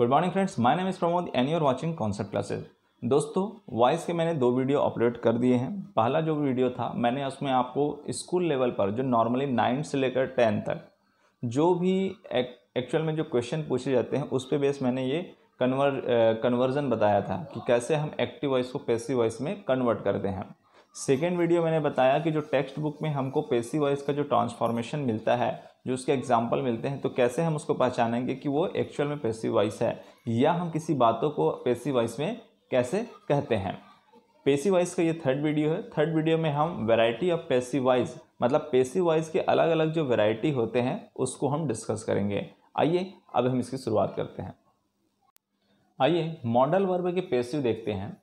good morning friends my name is Pramod and you're are watching concept classes दोस्तों voice के मैंने दो video upload कर दिए हैं पहला जो वीडियो था मैंने उसमें आपको स्कूल लेवल पर जो नॉर्मली नाइन्थ से लेकर टेंथ तक जो भी एक्चुअल में जो क्वेश्चन पूछे जाते हैं उस पर बेस मैंने ये कन्वर कन्वर्जन बताया था कि कैसे हम एक्टिव वॉइस को पैसिव वॉइस में कन्वर्ट करते हैं सेकेंड वीडियो मैंने बताया कि जो टेक्स्ट बुक में हमको पेसी वाइज का जो ट्रांसफॉर्मेशन मिलता है जो उसके एग्जाम्पल मिलते हैं तो कैसे हम उसको पहचानेंगे कि वो एक्चुअल में पेसी वाइस है या हम किसी बातों को पेसी वाइज में कैसे कहते हैं पेसी वाइज का ये थर्ड वीडियो है थर्ड वीडियो में हम वैरायटी ऑफ पेसी वाइज मतलब पेसी वाइज के अलग अलग जो वैरायटी होते हैं उसको हम डिस्कस करेंगे आइए अब हम इसकी शुरुआत करते हैं आइए मॉडल वर्ब के पेसिव देखते हैं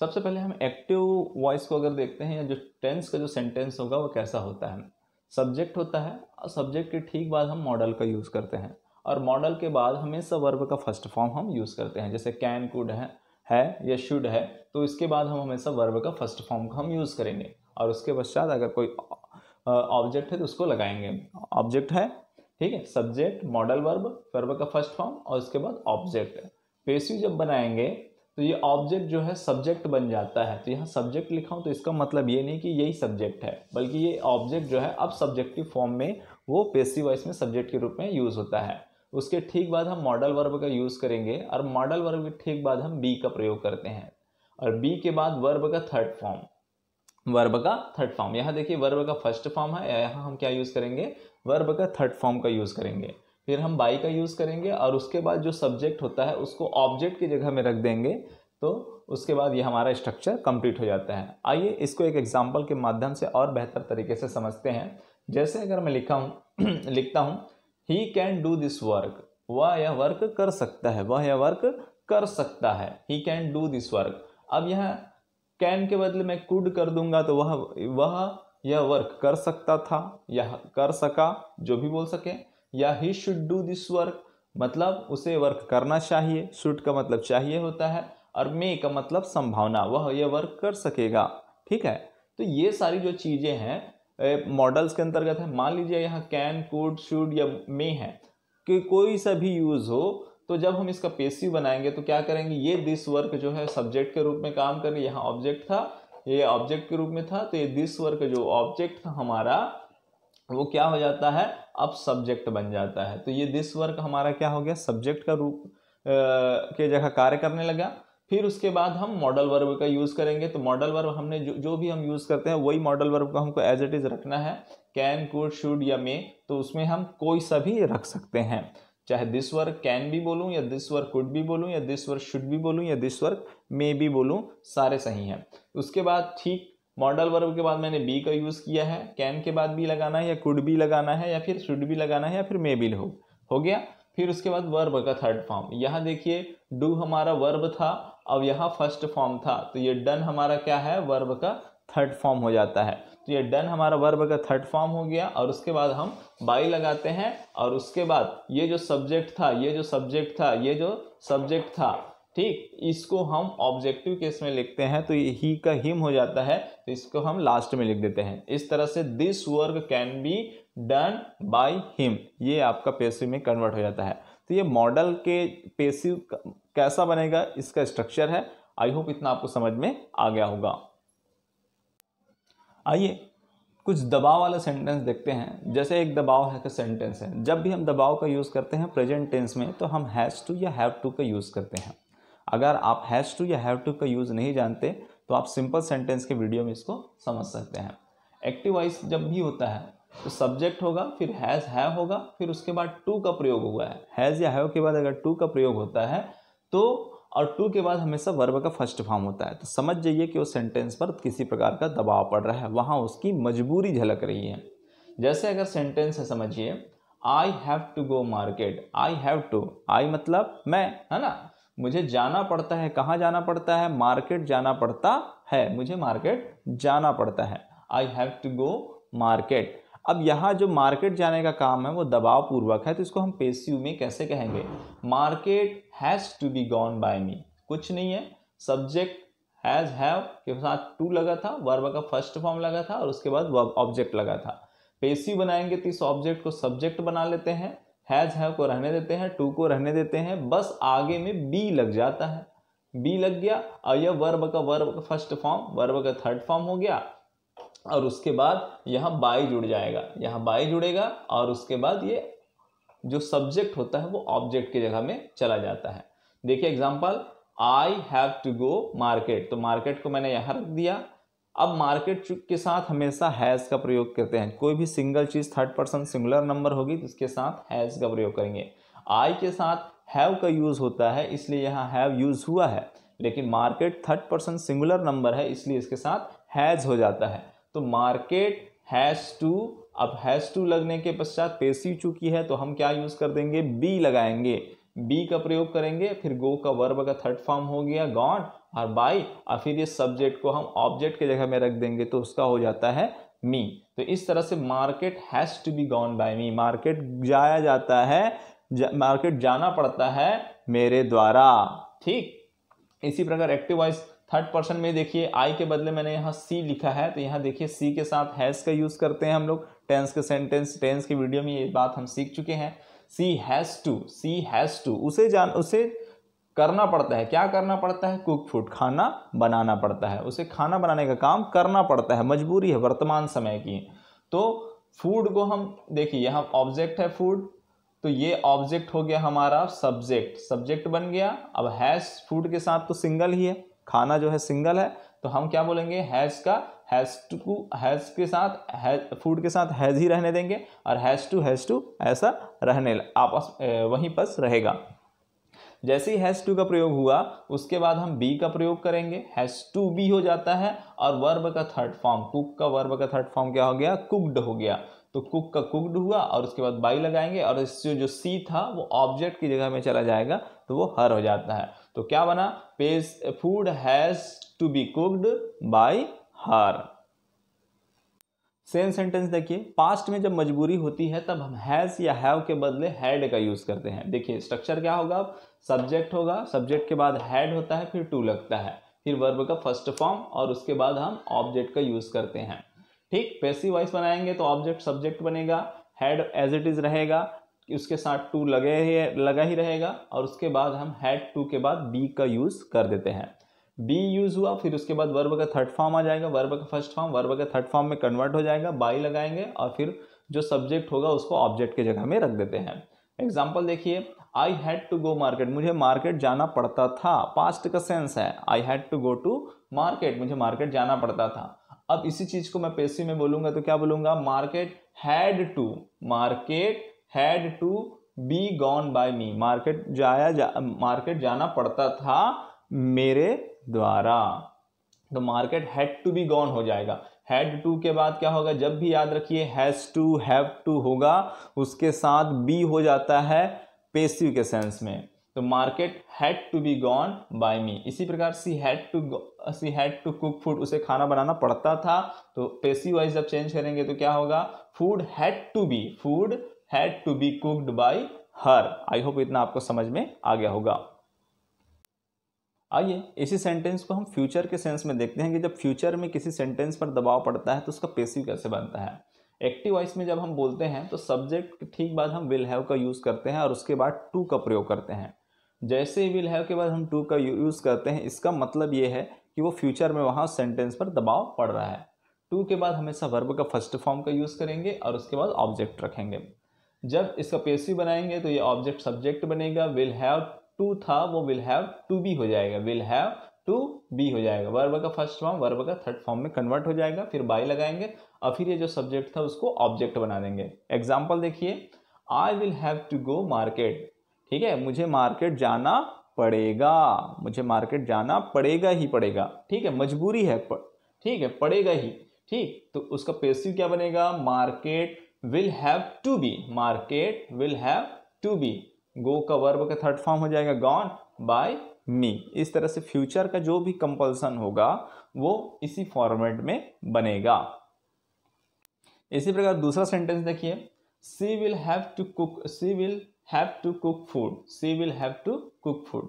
सबसे पहले हम एक्टिव वॉइस को अगर देखते हैं या जो टेंस का जो सेंटेंस होगा वो कैसा होता है सब्जेक्ट होता है और सब्जेक्ट के ठीक बाद हम मॉडल का यूज़ करते हैं और मॉडल के बाद हमेशा वर्ब का फर्स्ट फॉर्म हम यूज़ करते हैं जैसे कैन कुड है है या शुड है तो इसके बाद हम हमेशा वर्ब का फर्स्ट फॉर्म का हम यूज़ करेंगे और उसके पश्चात अगर कोई ऑब्जेक्ट है तो उसको लगाएंगे ऑब्जेक्ट है ठीक है सब्जेक्ट मॉडल वर्ब वर्ब का फर्स्ट फॉर्म और उसके बाद ऑब्जेक्ट पेशी जब बनाएंगे तो ये ऑब्जेक्ट जो है सब्जेक्ट बन जाता है तो यहाँ सब्जेक्ट लिखा हूँ तो इसका मतलब ये नहीं कि यही सब्जेक्ट है बल्कि ये ऑब्जेक्ट जो है अब सब्जेक्टिव फॉर्म में वो पेसी वॉइस में सब्जेक्ट के रूप में यूज़ होता है उसके ठीक बाद हम मॉडल वर्ब का यूज़ करेंगे और मॉडल वर्ब के ठीक बाद हम बी का प्रयोग करते हैं और बी के बाद वर्ब का थर्ड फॉर्म वर्ब का थर्ड फॉर्म यहाँ देखिए वर्ब का फर्स्ट फॉर्म है यहाँ हम क्या यूज़ करेंगे वर्ब का थर्ड फॉर्म का यूज़ करेंगे फिर हम बाई का यूज़ करेंगे और उसके बाद जो सब्जेक्ट होता है उसको ऑब्जेक्ट की जगह में रख देंगे तो उसके बाद ये हमारा स्ट्रक्चर कंप्लीट हो जाता है आइए इसको एक एग्जाम्पल के माध्यम से और बेहतर तरीके से समझते हैं जैसे अगर मैं लिखा हूँ लिखता हूँ he can do this work वह यह वर्क कर सकता है वह यह वर्क कर सकता है he can do this work अब यह कैन के बदले मैं कुड कर दूंगा तो वह वह यह वर्क कर सकता था यह कर सका जो भी बोल सके या he should do this work मतलब उसे वर्क करना चाहिए शुड का मतलब चाहिए होता है और मे का मतलब संभावना वह यह वर्क कर सकेगा ठीक है तो ये सारी जो चीज़ें हैं मॉडल्स के अंतर्गत है मान लीजिए यहाँ कैन कोड शुड या मे है कि कोई सा भी यूज़ हो तो जब हम इसका पेसिव बनाएंगे तो क्या करेंगे ये दिस वर्क जो है सब्जेक्ट के रूप में काम कर यहाँ ऑब्जेक्ट था ये ऑब्जेक्ट के रूप में था तो ये दिस वर्क जो ऑब्जेक्ट था हमारा वो क्या हो जाता है अब सब्जेक्ट बन जाता है तो ये दिस वर्क हमारा क्या हो गया सब्जेक्ट का रूप के जगह कार्य करने लगा फिर उसके बाद हम मॉडल वर्ब का यूज़ करेंगे तो मॉडल वर्ब हमने जो जो भी हम यूज़ करते हैं वही मॉडल वर्ब को हमको एज इट इज़ रखना है कैन कुड शुड या मे तो उसमें हम कोई सा भी रख सकते हैं चाहे दिस वर्क कैन भी बोलूँ या दिस वर्क कुड भी बोलूँ या दिस वर्क शुड भी बोलूँ या दिस वर्क मे भी बोलूँ सारे सही हैं उसके बाद ठीक मॉडल वर्ब के बाद मैंने बी का यूज़ किया है कैन के बाद भी लगाना है या कुड भी लगाना है या फिर शुड भी लगाना है या फिर मे बी हो हो गया फिर उसके बाद वर्ब का थर्ड फॉर्म यहाँ देखिए डू हमारा वर्ब था अब यहाँ फर्स्ट फॉर्म था तो ये डन हमारा क्या है वर्ब का थर्ड फॉर्म हो जाता है तो ये डन हमारा वर्ब का थर्ड फॉर्म हो गया और उसके बाद हम बाई लगाते हैं और उसके बाद ये जो सब्जेक्ट था ये जो सब्जेक्ट था ये जो सब्जेक्ट था ठीक इसको हम ऑब्जेक्टिव केस में लिखते हैं तो ही का हिम हो जाता है तो इसको हम लास्ट में लिख देते हैं इस तरह से this work can be done by him ये आपका पेसिव में कन्वर्ट हो जाता है तो ये मॉडल के पेसिव कैसा बनेगा इसका स्ट्रक्चर है आई होप इतना आपको समझ में आ गया होगा आइए कुछ दबाव वाला सेंटेंस देखते हैं जैसे एक दबाव है का सेंटेंस है जब भी हम दबाव का यूज़ करते हैं प्रेजेंट टेंस में तो हम हैज़ टू या हैव टू का यूज़ करते हैं अगर आप हैज़ टू या हैव टू का यूज़ नहीं जानते तो आप सिंपल सेंटेंस के वीडियो में इसको समझ सकते हैं एक्टिव वाइस जब भी होता है तो सब्जेक्ट होगा फिर हैज़ हैव होगा फिर उसके बाद टू का प्रयोग हुआ है हैज़ या हैव के बाद अगर टू का प्रयोग होता है तो और टू के बाद हमेशा वर्ब का फर्स्ट फॉर्म होता है तो समझ जाइए कि उस सेंटेंस पर किसी प्रकार का दबाव पड़ रहा है वहाँ उसकी मजबूरी झलक रही है जैसे अगर सेंटेंस है समझिए I have to go market I have to I मतलब मैं है ना मुझे जाना पड़ता है कहाँ जाना पड़ता है मार्केट जाना पड़ता है मुझे मार्केट जाना पड़ता है I have to go market अब यहाँ जो मार्केट जाने का काम है वो दबाव पूर्वक है तो इसको हम पेस्यू में कैसे कहेंगे market has to be gone by me कुछ नहीं है सब्जेक्ट हैज़ हैव के साथ टू लगा था वर्ब का फर्स्ट फॉर्म लगा था और उसके बाद वर्ब ऑब्जेक्ट लगा था पेस्यू बनाएंगे तो इस ऑब्जेक्ट को सब्जेक्ट बना लेते हैं हैज़ हैव को रहने देते हैं टू को रहने देते हैं बस आगे में बी लग जाता है बी लग गया और यह वर्ब का वर्ब का फर्स्ट फॉर्म वर्ब का थर्ड फॉर्म हो गया और उसके बाद यहाँ बाई जुड़ जाएगा यहाँ बाई जुड़ेगा और उसके बाद ये जो सब्जेक्ट होता है वो ऑब्जेक्ट की जगह में चला जाता है देखिए example I have to go market तो मार्केट को मैंने यहाँ रख दिया अब मार्केट के साथ हमेशा हैज़ का प्रयोग करते हैं कोई भी सिंगल चीज़ थर्ड पर्सन सिंगुलर नंबर होगी तो इसके साथ हैज़ का प्रयोग करेंगे आई के साथ हैव का यूज़ होता है इसलिए यहाँ हैव यूज़ हुआ है लेकिन market third person singular number है इसलिए इसके साथ हैज़ हो जाता है तो मार्केट हैज़ टू अब हैज़ टू लगने के पश्चात पेसी चुकी है तो हम क्या यूज़ कर देंगे बी लगाएंगे बी का प्रयोग करेंगे फिर गो का वर्ब का थर्ड फॉर्म हो गया गॉड और बाई और फिर ये सब्जेक्ट को हम ऑब्जेक्ट की जगह में रख देंगे तो उसका हो जाता है मी तो इस तरह से market has to be gone by me market जाया जाता है जा, मार्केट जाना पड़ता है मेरे द्वारा ठीक इसी प्रकार एक्टिव वॉइस थर्ड पर्सन में देखिए आई के बदले मैंने यहाँ सी लिखा है तो यहाँ देखिए सी के साथ हैज़ का यूज़ करते हैं हम लोग टेंस के सेंटेंस टेंस की वीडियो में ये बात हम सीख चुके हैं she has to she has to उसे जान उसे करना पड़ता है क्या करना पड़ता है कुक फूड खाना बनाना पड़ता है उसे खाना बनाने का काम करना पड़ता है मजबूरी है वर्तमान समय की तो फूड को हम देखिए यहाँ ऑब्जेक्ट है फूड तो ये ऑब्जेक्ट हो गया हमारा सब्जेक्ट सब्जेक्ट बन गया अब हैज फूड के साथ तो सिंगल ही है खाना जो है सिंगल है तो हम क्या बोलेंगे हैज का हैज टू हैज के साथ हैज फूड के साथ हैज ही रहने देंगे और हैज टू हैज टू ऐसा रहने आपस वहीं पर रहेगा जैसे ही हैज़ टू का प्रयोग हुआ उसके बाद हम बी का प्रयोग करेंगे हैज़ टू बी हो जाता है और वर्ब का थर्ड फॉर्म कुक का वर्ब का थर्ड फॉर्म क्या हो गया कुकड हो गया तो कुक का कुकड हुआ और उसके बाद बाई लगाएंगे और इससे जो सी था वो ऑब्जेक्ट की जगह में चला जाएगा तो वो हर हो जाता है तो क्या बना पेज food has to be cooked by her same sentence देखिए पास्ट में जब मजबूरी होती है तब हम हैज़ या हैव के बदले हैड का यूज़ करते हैं देखिए स्ट्रक्चर क्या होगा अब सब्जेक्ट होगा सब्जेक्ट के बाद हैड होता है फिर टू लगता है फिर वर्ब का फर्स्ट फॉर्म और उसके बाद हम ऑब्जेक्ट का यूज़ करते हैं ठीक पेसी वाइज बनाएंगे तो ऑब्जेक्ट सब्जेक्ट बनेगा हैड एज इट इज़ रहेगा उसके साथ टू लगे लगा ही रहेगा और उसके बाद हम हैड टू के बाद बी का यूज़ कर देते हैं बी यूज हुआ फिर उसके बाद वर्ब का थर्ड फॉर्म आ जाएगा वर्ब का फर्स्ट फॉर्म वर्ब का थर्ड फॉर्म में कन्वर्ट हो जाएगा बाई लगाएंगे और फिर जो सब्जेक्ट होगा उसको ऑब्जेक्ट की जगह में रख देते हैं एग्जाम्पल देखिए I had to go market मुझे मार्केट जाना पड़ता था पास्ट का सेंस है I had to go to market मुझे मार्केट जाना पड़ता था अब इसी चीज़ को मैं पेशी में बोलूंगा तो क्या बोलूंगा market had to market had to be gone by me market जाया जा मार्केट जाना पड़ता था मेरे द्वारा तो market had to be gone हो जाएगा हैड टू के बाद क्या होगा जब भी याद रखिए हैज़ टू हैव टू होगा उसके साथ बी हो जाता है पेसिव के सेंस में तो market had to be gone by me इसी प्रकार she had to she had to cook food उसे खाना बनाना पड़ता था तो पेसिव वाइज जब चेंज करेंगे तो क्या होगा food had to be food had to be cooked by her I hope इतना आपको समझ में आ गया होगा आइए इसी सेंटेंस को हम फ्यूचर के सेंस में देखते हैं कि जब फ्यूचर में किसी सेंटेंस पर दबाव पड़ता है तो उसका पेसिव कैसे बनता है एक्टिव वॉइस में जब हम बोलते हैं तो सब्जेक्ट के ठीक बाद हम विल हैव का यूज़ करते हैं और उसके बाद टू का प्रयोग करते हैं जैसे ही विल हैव के बाद हम टू का यूज़ करते हैं इसका मतलब ये है कि वो फ्यूचर में वहाँ सेंटेंस पर दबाव पड़ रहा है टू के बाद हमेशा वर्ब का फर्स्ट फॉर्म का यूज़ करेंगे और उसके बाद ऑब्जेक्ट रखेंगे जब इसका पेसिव बनाएंगे तो ये ऑब्जेक्ट सब्जेक्ट बनेगा विल हैव टू था वो विल हैव टू बी हो जाएगा विल हैव टू बी हो जाएगा वर्ब का फर्स्ट फॉर्म वर्ब का थर्ड फॉर्म में कन्वर्ट हो जाएगा फिर बाई लगाएंगे और फिर ये जो सब्जेक्ट था उसको ऑब्जेक्ट बना देंगे एग्जाम्पल देखिए I will have to go market ठीक है मुझे मार्केट जाना पड़ेगा मुझे मार्केट जाना पड़ेगा ही पड़ेगा ठीक है मजबूरी है ठीक है पड़ेगा ही ठीक तो उसका पेसिव क्या बनेगा market will have to be market will have to be go का वर्ब का थर्ड फॉर्म हो जाएगा गॉन बाय मी इस तरह से फ्यूचर का जो भी कंपल्सन होगा वो इसी फॉर्मेट में बनेगा इसी प्रकार दूसरा सेंटेंस देखिए she will have to cook she will have to cook food she will have to cook food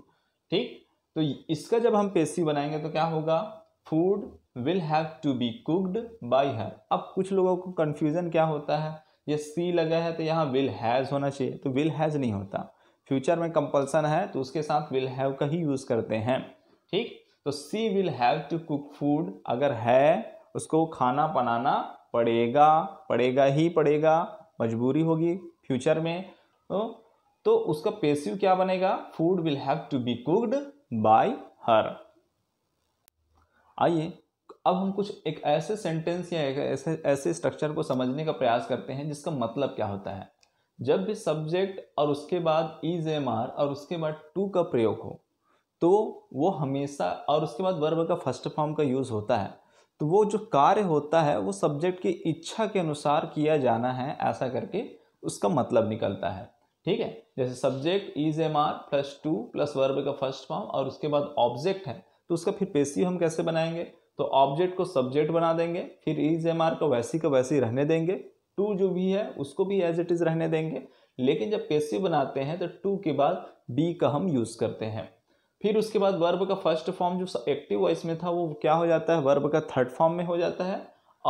ठीक तो इसका जब हम पेसी बनाएंगे तो क्या होगा food will have to be cooked by her अब कुछ लोगों को कन्फ्यूज़न क्या होता है ये सी लगा है तो यहाँ विल हैज़ होना चाहिए तो विल हैज़ नहीं होता फ्यूचर में कंपल्सन है तो उसके साथ विल हैव का ही यूज़ करते हैं ठीक तो she will have to cook food अगर है उसको खाना बनाना पड़ेगा पड़ेगा ही पड़ेगा मजबूरी होगी फ्यूचर में तो, तो उसका पेसिव क्या बनेगा food will have to be cooked by her आइए अब हम कुछ एक ऐसे सेंटेंस या एक ऐसे ऐसे स्ट्रक्चर को समझने का प्रयास करते हैं जिसका मतलब क्या होता है जब भी सब्जेक्ट और उसके बाद इज एम आर और उसके बाद टू का प्रयोग हो तो वो हमेशा और उसके बाद वर्ब का फर्स्ट फॉर्म का यूज़ होता है तो वो जो कार्य होता है वो सब्जेक्ट की इच्छा के अनुसार किया जाना है ऐसा करके उसका मतलब निकलता है ठीक है जैसे subject is am are plus to plus verb का फर्स्ट फॉर्म और उसके बाद ऑब्जेक्ट है तो उसका फिर पेसिव हम कैसे बनाएंगे तो ऑब्जेक्ट को सब्जेक्ट बना देंगे फिर इज एम आर को वैसी का वैसी रहने देंगे टू जो भी है उसको भी एज इट इज़ रहने देंगे लेकिन जब पेसिव बनाते हैं तो टू के बाद बी का हम यूज़ करते हैं फिर उसके बाद वर्ब का फर्स्ट फॉर्म जो एक्टिव वॉइस में था वो क्या हो जाता है वर्ब का थर्ड फॉर्म में हो जाता है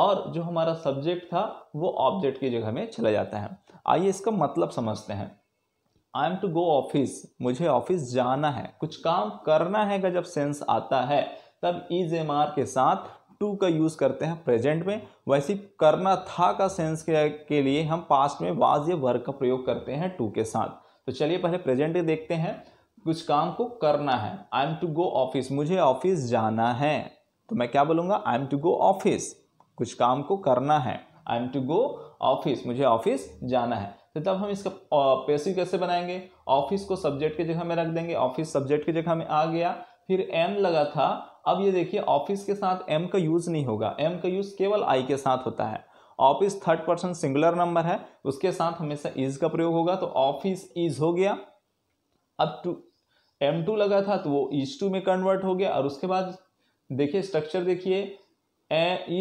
और जो हमारा सब्जेक्ट था वो ऑब्जेक्ट की जगह में चला जाता है आइए इसका मतलब समझते हैं I am to go office मुझे ऑफिस जाना है कुछ काम करना है का जब सेंस आता है तब इज एम आर के साथ टू का यूज़ करते हैं प्रेजेंट में वैसे करना था का सेंस के, के लिए हम पास्ट में वाज या वर्क का प्रयोग करते हैं टू के साथ तो चलिए पहले प्रेजेंट देखते हैं कुछ काम को करना है I am to go office मुझे ऑफिस जाना है तो मैं क्या बोलूँगा I am to go office कुछ काम को करना है I am to go office मुझे ऑफिस जाना है तो तब हम इसका पेसिव कैसे बनाएंगे ऑफिस को सब्जेक्ट की जगह में रख देंगे ऑफिस सब्जेक्ट की जगह में आ गया फिर एम लगा था अब ये देखिए ऑफिस के साथ एम का यूज़ नहीं होगा एम का यूज़ केवल आई के साथ होता है office third person singular number है उसके साथ हमेशा इज का प्रयोग होगा तो ऑफिस इज हो गया अब टू एम टू लगा था तो वो इज टू में कन्वर्ट हो गया और उसके बाद देखिए स्ट्रक्चर देखिए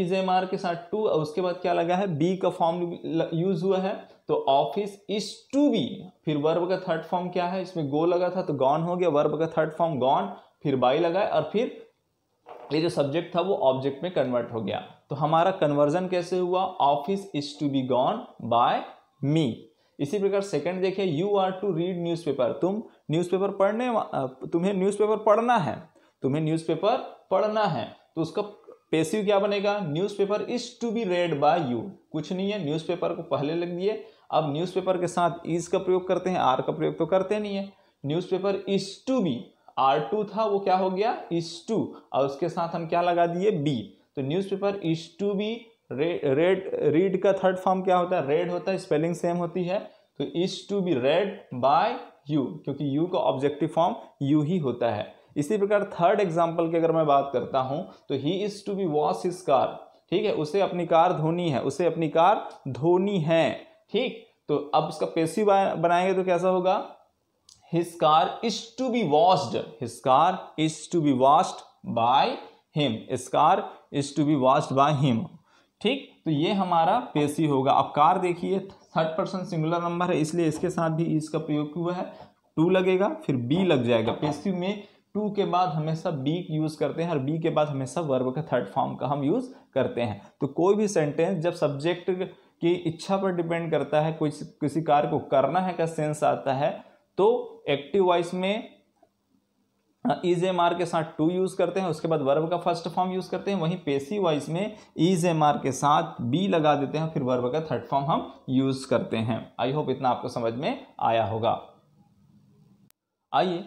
इज एम आर के साथ टू और उसके बाद क्या लगा है बी का फॉर्म यूज हुआ है तो ऑफिस इज टू बी फिर वर्ब का थर्ड फॉर्म क्या है इसमें गो लगा था तो गॉन हो गया वर्ब का थर्ड फॉर्म गॉन फिर बाई लगा और फिर ये जो सब्जेक्ट था वो ऑब्जेक्ट में कन्वर्ट हो गया तो हमारा कन्वर्जन कैसे हुआ office is to be gone by me इसी प्रकार सेकंड देखिए you are to read newspaper तुम न्यूज़पेपर पढ़ने तुम्हें न्यूज़पेपर पढ़ना है तुम्हें न्यूज़पेपर पढ़ना है तो उसका पेसिव क्या बनेगा newspaper is to be read by you कुछ नहीं है न्यूज़पेपर को पहले लग दिए अब न्यूज़पेपर के साथ इज का प्रयोग करते हैं आर का प्रयोग तो करते नहीं है newspaper is to be are to था वो क्या हो गया इस टू और उसके साथ हम क्या लगा दिए बी तो newspaper is to be read read का थर्ड फॉर्म क्या होता है रेड होता है स्पेलिंग सेम होती है तो is to be read by you क्योंकि यू का ऑब्जेक्टिव फॉर्म यू ही होता है इसी प्रकार थर्ड एग्जाम्पल की अगर मैं बात करता हूँ तो he is to be wash his car ठीक है उसे अपनी कार धोनी है उसे अपनी कार धोनी है ठीक तो अब उसका पेशी बनाएंगे तो कैसा होगा his car is to be washed his car is to be washed by him his car is to be washed by him ठीक तो ये हमारा पेशी होगा अब कार देखिए थर्ड पर्सन सिंगुलर नंबर है इसलिए इसके साथ भी इसका प्रयोग हुआ है टू लगेगा फिर बी लग जाएगा पेशी में टू के बाद हमेशा बी यूज़ करते हैं और बी के बाद हमेशा वर्ब का थर्ड फॉर्म का हम यूज़ करते हैं तो कोई भी सेंटेंस जब सब्जेक्ट की इच्छा पर डिपेंड करता है कोई किसी कार्य को करना है का सेंस आता है तो एक्टिव वॉइस में ईज एम आर के साथ टू यूज़ करते हैं उसके बाद वर्ब का फर्स्ट फॉर्म यूज़ करते हैं वहीं पेसी वाइज में ईज एम आर के साथ बी लगा देते हैं फिर वर्ब का थर्ड फॉर्म हम यूज़ करते हैं आई होप इतना आपको समझ में आया होगा आइए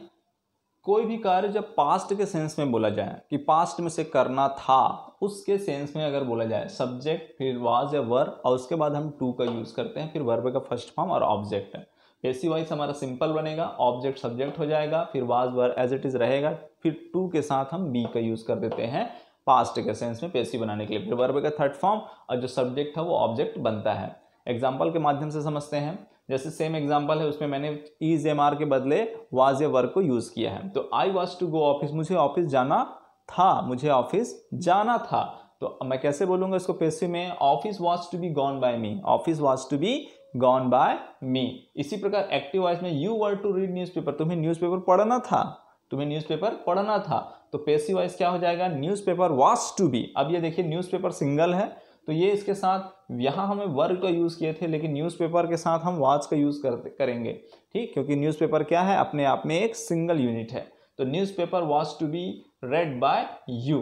कोई भी कार्य जब पास्ट के सेंस में बोला जाए कि पास्ट में से करना था उसके सेंस में अगर बोला जाए सब्जेक्ट फिर वाज या वर्ब और उसके बाद हम टू का यूज़ करते हैं फिर वर्ब का फर्स्ट फॉर्म और ऑब्जेक्ट है बेसिक वाइज हमारा सिंपल बनेगा ऑब्जेक्ट सब्जेक्ट हो जाएगा फिर was were as it is रहेगा फिर टू के साथ हम बी का यूज़ कर देते हैं पास्ट के सेंस में पेसी बनाने के लिए फिर वर्ब का थर्ड फॉर्म और जो सब्जेक्ट है वो ऑब्जेक्ट बनता है एग्जाम्पल के माध्यम से समझते हैं जैसे सेम एग्जाम्पल है उसमें मैंने इज एम आर के बदले वाज ए वर्क को यूज़ किया है तो I was to go office मुझे ऑफिस जाना था मुझे ऑफिस जाना था तो मैं कैसे बोलूँगा इसको पेसी में office was to be gone by me office was to be gone by me इसी प्रकार एक्टिव वॉइस में you were to read newspaper तुम्हें न्यूज़पेपर पढ़ना था तुम्हें न्यूज़पेपर पढ़ना था तो पेसी वाइज क्या हो जाएगा पेपर वॉस टू बी अब ये देखिए पेपर सिंगल है तो ये इसके साथ यहाँ हमें वर्ग का यूज़ किए थे लेकिन न्यूज़पेपर के साथ हम वाच का यूज़ करेंगे ठीक क्योंकि न्यूज़पेपर क्या है अपने आप में एक सिंगल यूनिट है तो newspaper was to be read by you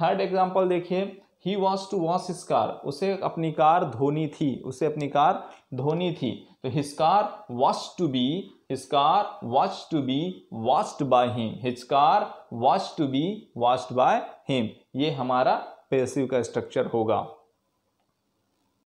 third example देखिए he was to wash his car उसे अपनी कार धोनी थी उसे अपनी कार धोनी थी तो his car was to be his car was to be washed by him his car was to be washed by him ये हमारा पेसिव का स्ट्रक्चर होगा